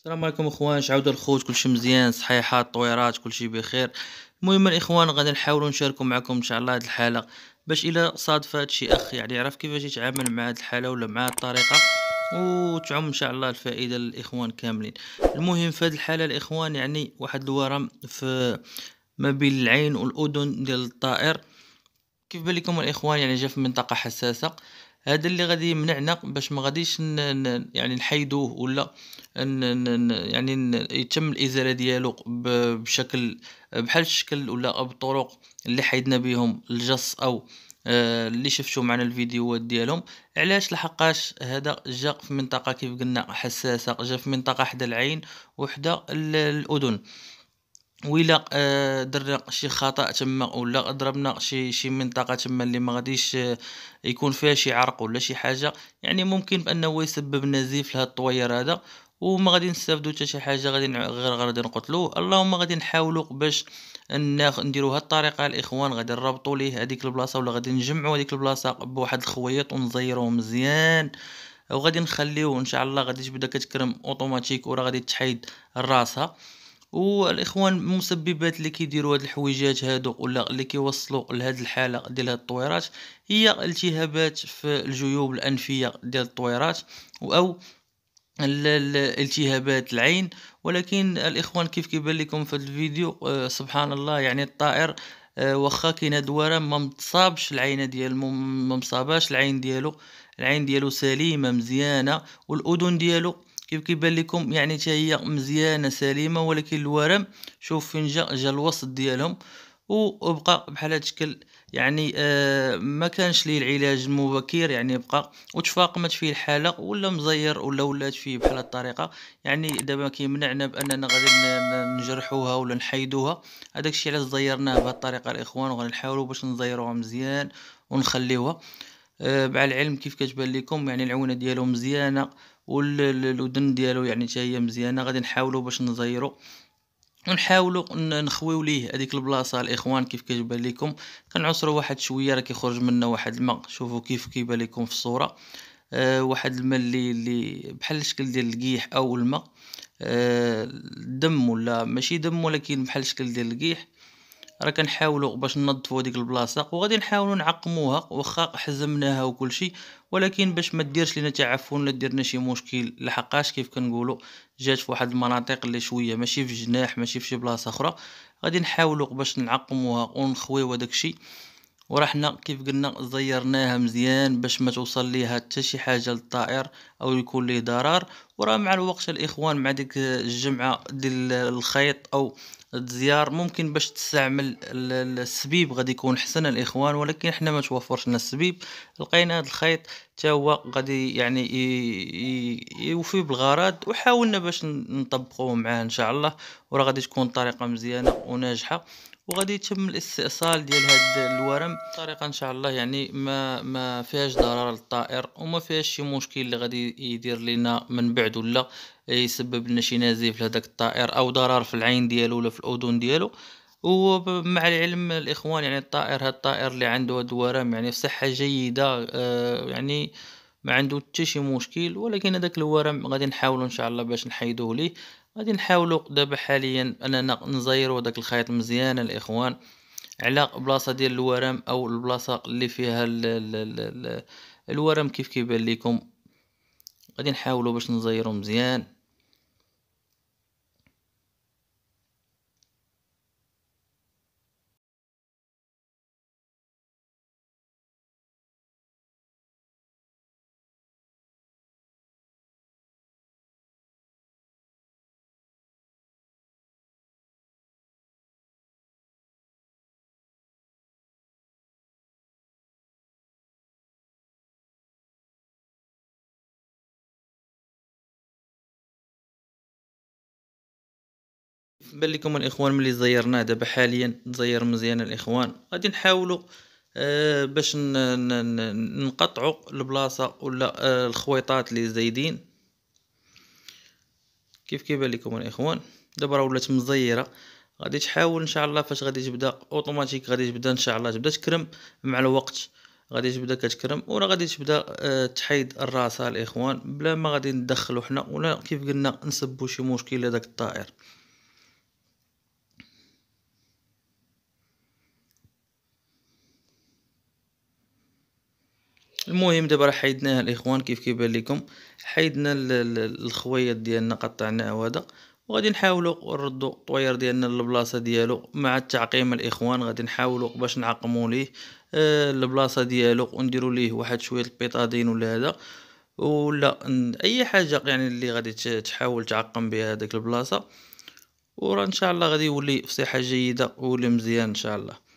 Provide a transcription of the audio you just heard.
السلام عليكم اخوان شعود الخوت كلشي مزيان صحيحات طويرات كلشي بخير المهم الاخوان غادي نحاولوا نشاركوا معكم ان شاء الله هذه الحاله باش الا صادف شي اخ يعني يعرف كيفاش يتعامل مع هاد الحاله ولا مع الطريقه وتعم ان شاء الله الفائده للاخوان كاملين المهم في هاد الحاله الاخوان يعني واحد الورم في ما بين العين والاذن ديال الطائر كيف بالكم الاخوان يعني جا في منطقه حساسه هذا اللي غادي يمنعنا باش ما غاديش يعني نحيدوه ولا ان يعني يتم الازاله ديالو بشكل بحال الشكل ولا بالطرق اللي حيدنا بهم الجص او آه، اللي شفتو معنا الفيديوهات ديالهم علاش لحقاش هذا جا في منطقه كيف قلنا حساسه جا في منطقه حدا العين وحده الاذن ويلا آه، درنا شي خطا تما ولا ضربنا شي شي منطقه تما اللي ما غاديش آه، يكون فيها شي عرق ولا شي حاجه يعني ممكن بانه يسبب نزيف لهاد الطوير هذا وما غادي نستافدو حتى شي حاجه غادي غير غادي نقتلوه اللهم غادي نحاولوا باش نديروا هاد الطريقه الاخوان غادي نربطوا ليه هذيك البلاصه ولا غادي نجمعوا هذيك البلاصه بواحد الخويط ونزيروه مزيان وغادي نخليوه ان شاء الله غادي تبدا كتكرم اوتوماتيك وراه غادي تحيد راسها والاخوان المسببات اللي كيديروا هاد الحويجات هادو ولا اللي كيوصلوا لهاد الحاله ديال هاد الطويرات هي التهابات في الجيوب الانفيه ديال الطويرات او الالتهابات العين ولكن الاخوان كيف كيبان لكم في الفيديو آه، سبحان الله يعني الطائر آه، واخا كاينه دواره ما متصابش العين ديالو ما مصاباش العين ديالو العين ديالو سليمه مزيانه والاذن ديالو كيف كيبان لكم يعني حتى هي مزيانه سليمه ولكن الورم شوف فين جا جا الوسط ديالهم وبقى بحال هذا الشكل يعني آه ما كانش ليه العلاج المبكر يعني بقى وتفاقمت فيه الحاله ولا مزير ولا ولات فيه بحال الطريقه يعني دابا كيمنعنا باننا غادي نجرحوها ولا نحيدوها هذاك الشيء علاش زيرناه بهذه الطريقه الاخوان وغنحاولوا باش نزيروها مزيان ونخليوها آه مع العلم كيف كتبان لكم يعني العونه ديالو مزيانه والودن ديالو يعني حتى هي مزيانه غادي نحاولوا باش نزيرو ونحاولوا نخويو ليه هذيك البلاصه الاخوان كيف كتبان لكم كنعصروا واحد شويه راه كيخرج منا واحد الماء شوفوا كيف كيبان لكم في الصوره أه واحد الماء اللي اللي بحال الشكل ديال القيح او الماء الدم آه، ولا ماشي دم ولكن بحال الشكل ديال القيح راه كنحاولوا باش ننظفوا ديك البلاصه وغادي نحاولوا نعقموها واخا حزمناها وكلشي ولكن باش ما ديرش لينا تعفن ولا ديرنا شي مشكل لحقاش كيف كنقولوا جات في واحد المناطق اللي شويه ماشي في الجناح ماشي في شي بلاصه اخرى غادي نحاولوا باش نعقموها ونخويوا داكشي وراه حنا كيف قلنا زيرناها مزيان باش ما توصل ليها حتى شي حاجه للطائر او يكون ليه ضرر وراه مع الوقت الاخوان مع ديك الجمعه ديال الخيط او الزيار ممكن باش تستعمل السبيب غادي يكون حسن الاخوان ولكن حنا ما توفرش لنا السبيب لقينا هذا الخيط حتى هو غادي يعني يوفي بالغرض وحاولنا باش نطبقوه معاه ان شاء الله وراه غادي تكون طريقه مزيانه وناجحه وغادي يتم الاستئصال ديال هذا الورم بطريقه ان شاء الله يعني ما ما فيهاش ضرر للطائر وما فيهاش شي مشكل اللي غادي يدير لنا من بعد بعد ولا يسبب لنا شي نزيف لهداك الطائر او ضرر في العين ديالو ولا في الاذن ديالو ومع العلم الاخوان يعني الطائر هاد الطائر اللي عنده هاد الورم يعني في صحه جيده آه يعني ما عنده حتى شي مشكل ولكن هذاك الورم غادي نحاولوا ان شاء الله باش نحيدوه ليه غادي نحاولوا دابا حاليا اننا نزيروا داك الخيط مزيان الاخوان على بلاصه ديال الورم او البلاصه اللي فيها ال ال الـ الـ الورم كيف كيبان لكم غادي نحاولو باش نزيرو مزيان بان لكم الاخوان ملي زيرناه دابا حاليا تزير مزيان الاخوان غادي نحاولوا آه باش نقطعوا البلاصه ولا آه الخويطات اللي زايدين كيف كيبان لكم الاخوان دابا راه ولات مزيره غادي تحاول ان شاء الله فاش غادي تبدا اوتوماتيك غادي تبدا ان شاء الله تبدا تكرم مع الوقت غادي تبدا كتكرم ورا غادي تبدا آه تحيد الراسه الاخوان بلا ما غادي ندخلو حنا ولا كيف قلنا نسبو شي مشكل لذاك الطائر المهم دابا راه حيدناها الاخوان كيف كيبان لكم حيدنا الخويط ديالنا قطعناه وهذا وغادي نحاولوا نردوا الطوير ديالنا للبلاصه ديالو مع التعقيم الاخوان غادي نحاولوا باش نعقموا ليه البلاصه آه، ديالو ونديروا ليه واحد شويه البيطادين ولا هذا ولا اي حاجه يعني اللي غادي تحاول تعقم بها هذيك البلاصه وراه ان شاء الله غادي يولي صحه جيده ويولي مزيان ان شاء الله